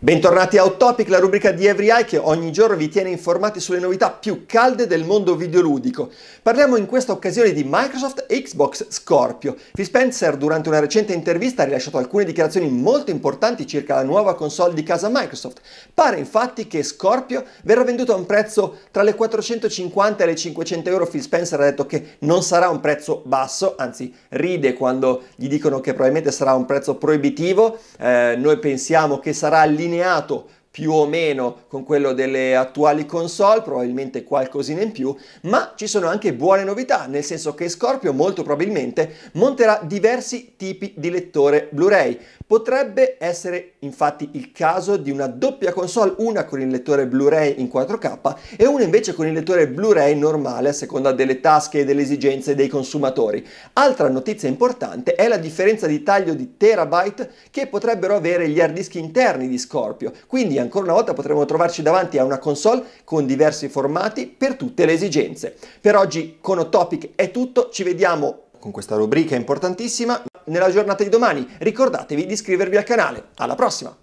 Bentornati a Outtopic, la rubrica di Every Eye che ogni giorno vi tiene informati sulle novità più calde del mondo videoludico. Parliamo in questa occasione di Microsoft Xbox Scorpio. Phil Spencer durante una recente intervista ha rilasciato alcune dichiarazioni molto importanti circa la nuova console di casa Microsoft. Pare infatti che Scorpio verrà venduto a un prezzo tra le 450 e le 500 euro. Phil Spencer ha detto che non sarà un prezzo basso, anzi ride quando gli dicono che probabilmente sarà un prezzo proibitivo. Eh, noi pensiamo che sarà all'interno allineato più o meno con quello delle attuali console, probabilmente qualcosina in più, ma ci sono anche buone novità, nel senso che Scorpio molto probabilmente monterà diversi tipi di lettore Blu-ray. Potrebbe essere infatti il caso di una doppia console, una con il lettore Blu-ray in 4K e una invece con il lettore Blu-ray normale a seconda delle tasche e delle esigenze dei consumatori. Altra notizia importante è la differenza di taglio di terabyte che potrebbero avere gli hard disk interni di Scorpio, quindi ancora una volta potremo trovarci davanti a una console con diversi formati per tutte le esigenze. Per oggi con Otopic è tutto, ci vediamo con questa rubrica importantissima nella giornata di domani. Ricordatevi di iscrivervi al canale. Alla prossima!